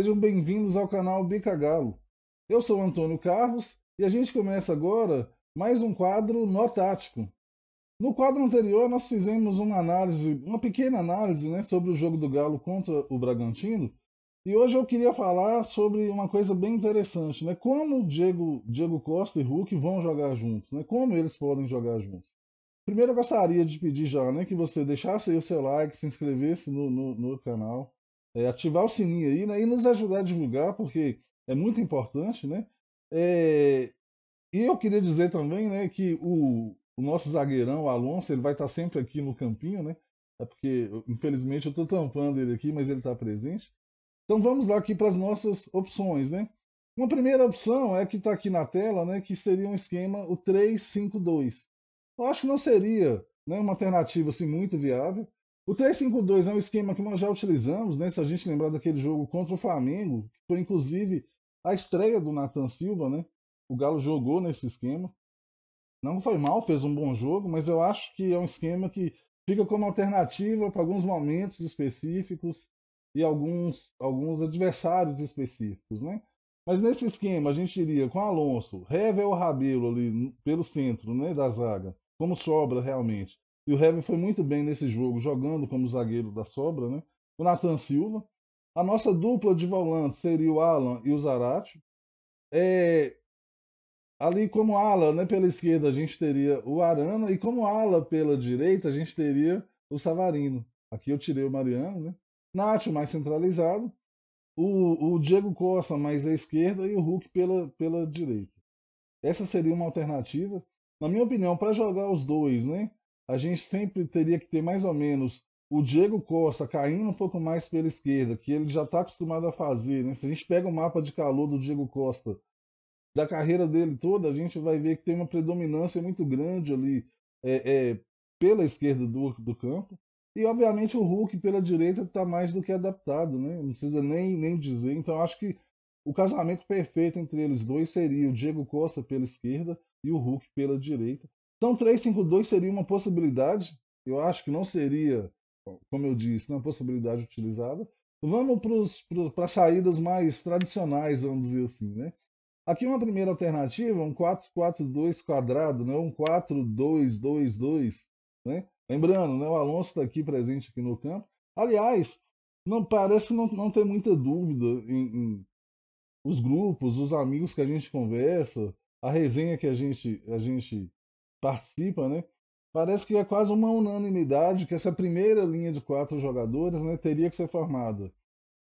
Sejam bem-vindos ao canal Bica Galo. Eu sou Antônio Carlos e a gente começa agora mais um quadro No Tático. No quadro anterior nós fizemos uma análise, uma pequena análise, né, sobre o jogo do Galo contra o Bragantino. E hoje eu queria falar sobre uma coisa bem interessante, né? Como o Diego, Diego Costa e Hulk vão jogar juntos, né? Como eles podem jogar juntos. Primeiro eu gostaria de pedir já, né, que você deixasse aí o seu like, se inscrevesse no, no, no canal, é, ativar o sininho aí né, e nos ajudar a divulgar, porque é muito importante, né? É, e eu queria dizer também né, que o, o nosso zagueirão, o Alonso, ele vai estar tá sempre aqui no campinho, né? É porque, infelizmente, eu estou tampando ele aqui, mas ele está presente. Então vamos lá aqui para as nossas opções, né? Uma primeira opção é que está aqui na tela, né? Que seria um esquema, o 3-5-2. Eu acho que não seria né, uma alternativa assim, muito viável, o 3-5-2 é um esquema que nós já utilizamos, né? Se a gente lembrar daquele jogo contra o Flamengo, que foi inclusive a estreia do Nathan Silva, né? O Galo jogou nesse esquema. Não foi mal, fez um bom jogo, mas eu acho que é um esquema que fica como alternativa para alguns momentos específicos e alguns, alguns adversários específicos, né? Mas nesse esquema a gente iria com Alonso, Hever ou Rabelo ali pelo centro, né, da zaga, como sobra realmente. E o Hever foi muito bem nesse jogo, jogando como zagueiro da sobra, né? O Nathan Silva. A nossa dupla de volante seria o Alan e o Zarate. É... Ali como ala, né, pela esquerda a gente teria o Arana e como ala pela direita a gente teria o Savarino. Aqui eu tirei o Mariano, né? Nacho mais centralizado, o, o Diego Costa mais à esquerda e o Hulk pela, pela direita. Essa seria uma alternativa. Na minha opinião, para jogar os dois, né? a gente sempre teria que ter mais ou menos o Diego Costa caindo um pouco mais pela esquerda, que ele já está acostumado a fazer. Né? Se a gente pega o mapa de calor do Diego Costa, da carreira dele toda, a gente vai ver que tem uma predominância muito grande ali é, é, pela esquerda do, do campo. E, obviamente, o Hulk pela direita está mais do que adaptado, né? não precisa nem, nem dizer. Então, acho que o casamento perfeito entre eles dois seria o Diego Costa pela esquerda e o Hulk pela direita. Então, 352 seria uma possibilidade. Eu acho que não seria, como eu disse, né, uma possibilidade utilizada. Vamos para as saídas mais tradicionais, vamos dizer assim, né? Aqui uma primeira alternativa, um 442 quadrado, né? um 4222. né? Lembrando, né? o Alonso está aqui presente aqui no campo. Aliás, não parece não, não ter muita dúvida em, em os grupos, os amigos que a gente conversa, a resenha que a gente, a gente participa, né? Parece que é quase uma unanimidade que essa primeira linha de quatro jogadores né, teria que ser formada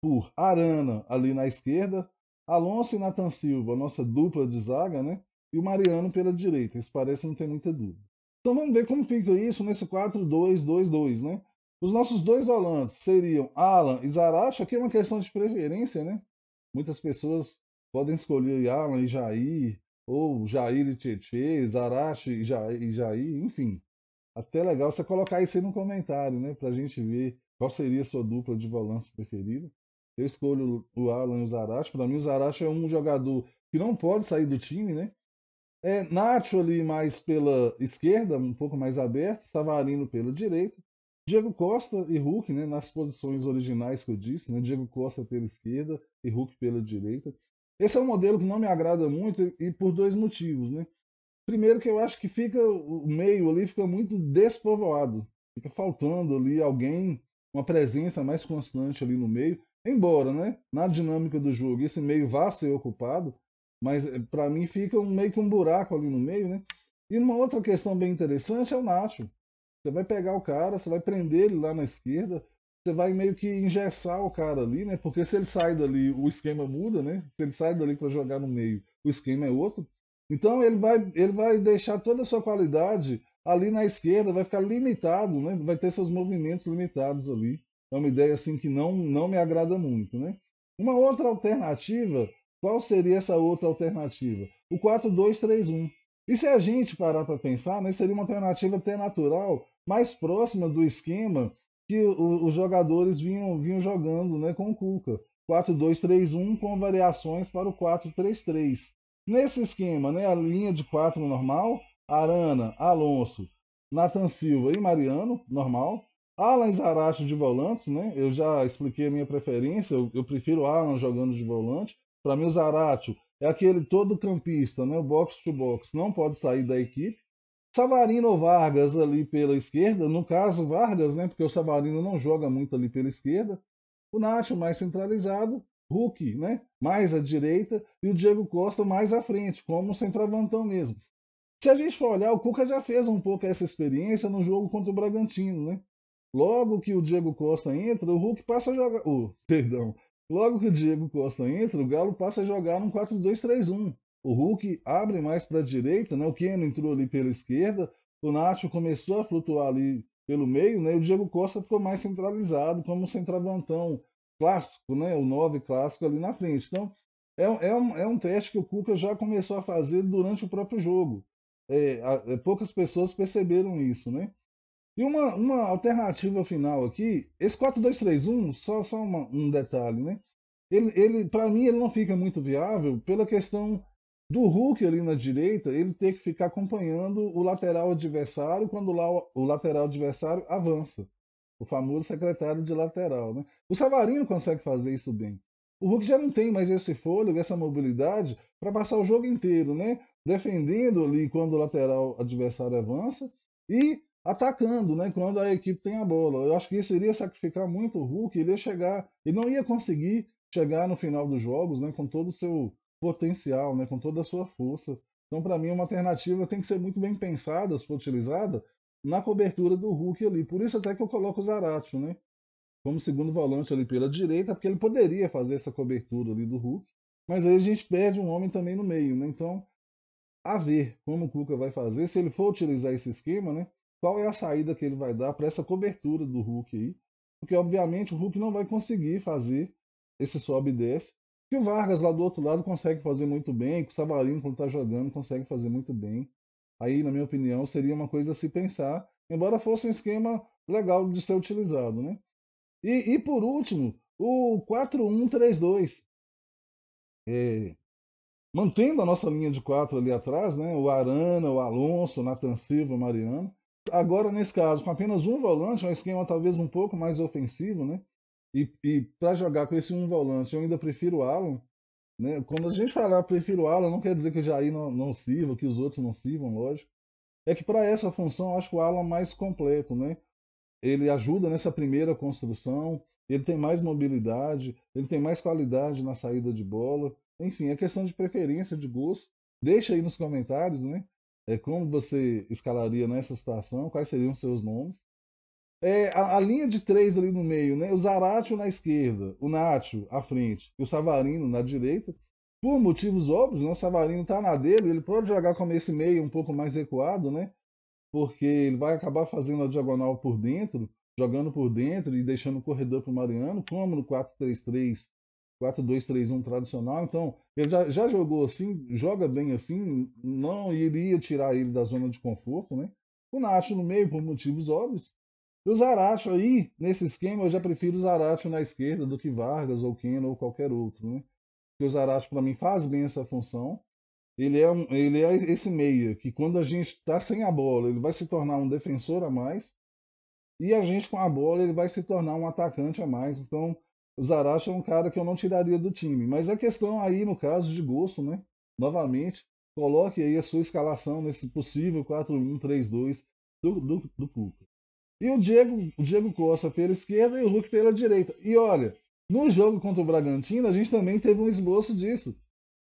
por Arana ali na esquerda, Alonso e Nathan Silva, nossa dupla de zaga, né? E o Mariano pela direita. Isso parece não ter muita dúvida. Então vamos ver como fica isso nesse 4-2-2-2, né? Os nossos dois volantes seriam Alan e Zaracho, aqui é uma questão de preferência, né? Muitas pessoas podem escolher Alan e Jair, ou Jair e Tietê, Zarache e Jair, Jair, enfim. Até é legal você colocar isso aí no comentário, né? Pra gente ver qual seria a sua dupla de volantes preferida. Eu escolho o Alan e o Zaracho. Para mim, o Zaracho é um jogador que não pode sair do time, né? É Nacho ali mais pela esquerda, um pouco mais aberto, Savarino pela direita. Diego Costa e Hulk, né, nas posições originais que eu disse, né? Diego Costa pela esquerda e Hulk pela direita. Esse é um modelo que não me agrada muito e por dois motivos, né? Primeiro que eu acho que fica o meio ali fica muito despovoado, fica faltando ali alguém, uma presença mais constante ali no meio. Embora, né, na dinâmica do jogo esse meio vá ser ocupado, mas eh, para mim fica um, meio que um buraco ali no meio, né? E uma outra questão bem interessante é o Nacho. Você vai pegar o cara, você vai prender ele lá na esquerda, você vai meio que engessar o cara ali, né? Porque se ele sai dali, o esquema muda, né? Se ele sai dali para jogar no meio, o esquema é outro. Então ele vai, ele vai deixar toda a sua qualidade ali na esquerda, vai ficar limitado, né? Vai ter seus movimentos limitados ali. É uma ideia assim que não, não me agrada muito, né? Uma outra alternativa, qual seria essa outra alternativa? O 4-2-3-1. E se a gente parar para pensar, né, seria uma alternativa até natural, mais próxima do esquema que os jogadores vinham, vinham jogando né, com o Cuca. 4-2-3-1 com variações para o 4-3-3. Nesse esquema, né, a linha de 4 normal, Arana, Alonso, Nathan Silva e Mariano, normal. Alan Zaracho de volantes, né? Eu já expliquei a minha preferência, eu, eu prefiro Alan jogando de volante. Para mim, o Zaracho é aquele todo campista, né? Box to box, não pode sair da equipe. Savarino Vargas ali pela esquerda, no caso Vargas, né, porque o Savarino não joga muito ali pela esquerda, o Nacho mais centralizado, Hulk né, mais à direita e o Diego Costa mais à frente, como um centroavantão mesmo. Se a gente for olhar, o Cuca já fez um pouco essa experiência no jogo contra o Bragantino, né? Logo que o Diego Costa entra, o Hulk passa a jogar. Oh, perdão. Logo que o Diego Costa entra, o Galo passa a jogar num 4-2-3-1 o Hulk abre mais para a direita, né? o Keno entrou ali pela esquerda, o Nacho começou a flutuar ali pelo meio, né? e o Diego Costa ficou mais centralizado, como um centravantão clássico, né? o 9 clássico ali na frente. Então, é, é, um, é um teste que o Cuca já começou a fazer durante o próprio jogo. É, é, poucas pessoas perceberam isso, né? E uma, uma alternativa final aqui, esse 4-2-3-1, só, só uma, um detalhe, né? Ele, ele para mim, ele não fica muito viável pela questão do Hulk ali na direita, ele tem que ficar acompanhando o lateral adversário quando lá o lateral adversário avança. O famoso secretário de lateral. Né? O Savarino consegue fazer isso bem. O Hulk já não tem mais esse fôlego, essa mobilidade para passar o jogo inteiro, né? Defendendo ali quando o lateral adversário avança e atacando, né? Quando a equipe tem a bola. Eu acho que isso iria sacrificar muito o Hulk, ele ia chegar, ele não ia conseguir chegar no final dos jogos, né? Com todo o seu potencial, né, com toda a sua força. Então, para mim, uma alternativa tem que ser muito bem pensada, se for utilizada, na cobertura do Hulk ali. Por isso até que eu coloco o Zaratio, né? Como segundo volante ali pela direita, porque ele poderia fazer essa cobertura ali do Hulk. Mas aí a gente perde um homem também no meio, né? Então, a ver como o Cuca vai fazer, se ele for utilizar esse esquema, né? Qual é a saída que ele vai dar para essa cobertura do Hulk aí? Porque, obviamente, o Hulk não vai conseguir fazer esse sobe e desce que o Vargas lá do outro lado consegue fazer muito bem, que o Savarino, quando está jogando, consegue fazer muito bem. Aí, na minha opinião, seria uma coisa a se pensar, embora fosse um esquema legal de ser utilizado. Né? E, e por último, o 4-1-3-2. É, mantendo a nossa linha de quatro ali atrás, né? o Arana, o Alonso, o Nathan Silva, o Mariano. Agora, nesse caso, com apenas um volante, um esquema talvez um pouco mais ofensivo, né? E, e para jogar com esse um volante, eu ainda prefiro o Alan. Né? Quando a gente falar prefiro o Alan, não quer dizer que o Jair não, não sirva, que os outros não sirvam, lógico. É que para essa função eu acho o Alan é mais completo, né? Ele ajuda nessa primeira construção, ele tem mais mobilidade, ele tem mais qualidade na saída de bola. Enfim, é questão de preferência, de gosto. Deixa aí nos comentários, né? É como você escalaria nessa situação, quais seriam seus nomes. É, a, a, linha de três ali no meio, né? O Zaratio na esquerda, o Nacho à frente e o Savarino na direita. Por motivos óbvios, né? o Savarino está na dele, ele pode jogar como esse meio um pouco mais recuado, né? Porque ele vai acabar fazendo a diagonal por dentro, jogando por dentro e deixando o corredor para o Mariano, como no 4-3-3, 4-2-3-1 tradicional. Então, ele já, já jogou assim, joga bem assim, não iria tirar ele da zona de conforto, né? O Nacho no meio, por motivos óbvios. E o Zaracho aí, nesse esquema, eu já prefiro o Zaracho na esquerda do que Vargas ou Keno ou qualquer outro, né? Porque o Zaracho, para mim, faz bem essa função. Ele é, um, ele é esse meia, que quando a gente está sem a bola, ele vai se tornar um defensor a mais. E a gente com a bola, ele vai se tornar um atacante a mais. Então, o Zaracho é um cara que eu não tiraria do time. Mas a é questão aí, no caso, de gosto, né? Novamente, coloque aí a sua escalação nesse possível 4-1-3-2 do, do, do Puka. E o Diego, o Diego Costa pela esquerda e o Hulk pela direita. E olha, no jogo contra o Bragantino, a gente também teve um esboço disso.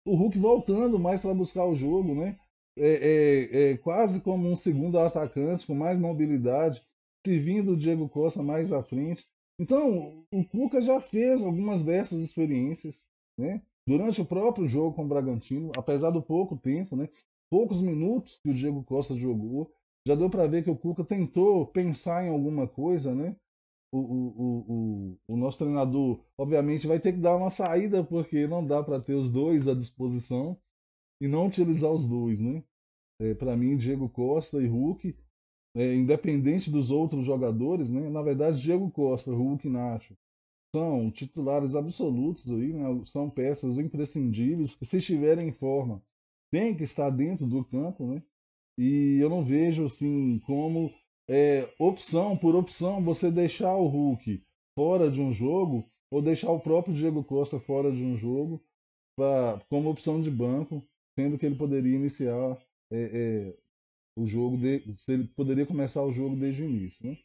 O Hulk voltando mais para buscar o jogo, né? É, é, é, quase como um segundo atacante, com mais mobilidade, servindo o Diego Costa mais à frente. Então, o Cuca já fez algumas dessas experiências, né? Durante o próprio jogo com o Bragantino, apesar do pouco tempo, né? Poucos minutos que o Diego Costa jogou, já deu para ver que o Cuca tentou pensar em alguma coisa, né? O, o, o, o, nosso treinador, obviamente, vai ter que dar uma saída, porque não dá para ter os dois à disposição e não utilizar os dois, né? É, para mim, Diego Costa e Hulk, é, independente dos outros jogadores, né? Na verdade, Diego Costa, Hulk e Nacho são titulares absolutos aí, né? São peças imprescindíveis que, se estiverem em forma, tem que estar dentro do campo, né? E eu não vejo assim como é, opção por opção você deixar o Hulk fora de um jogo ou deixar o próprio Diego Costa fora de um jogo pra, como opção de banco, sendo que ele poderia iniciar é, é, o jogo, de, ele poderia começar o jogo desde o início. Né?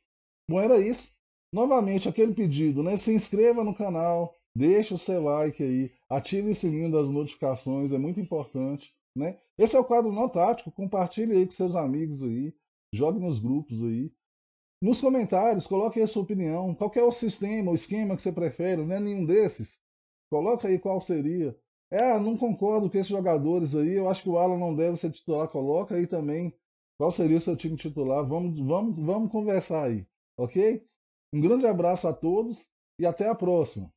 Bom, era isso. Novamente, aquele pedido, né? Se inscreva no canal, deixe o seu like aí, ative o sininho das notificações, é muito importante né? Esse é o quadro não tático, compartilhe aí com seus amigos aí, jogue nos grupos aí. Nos comentários, coloque aí a sua opinião, qual é o sistema, o esquema que você prefere, não é nenhum desses? Coloca aí qual seria. É, não concordo com esses jogadores aí, eu acho que o Alan não deve ser titular, coloca aí também qual seria o seu time titular, vamos, vamos, vamos conversar aí, ok? Um grande abraço a todos e até a próxima!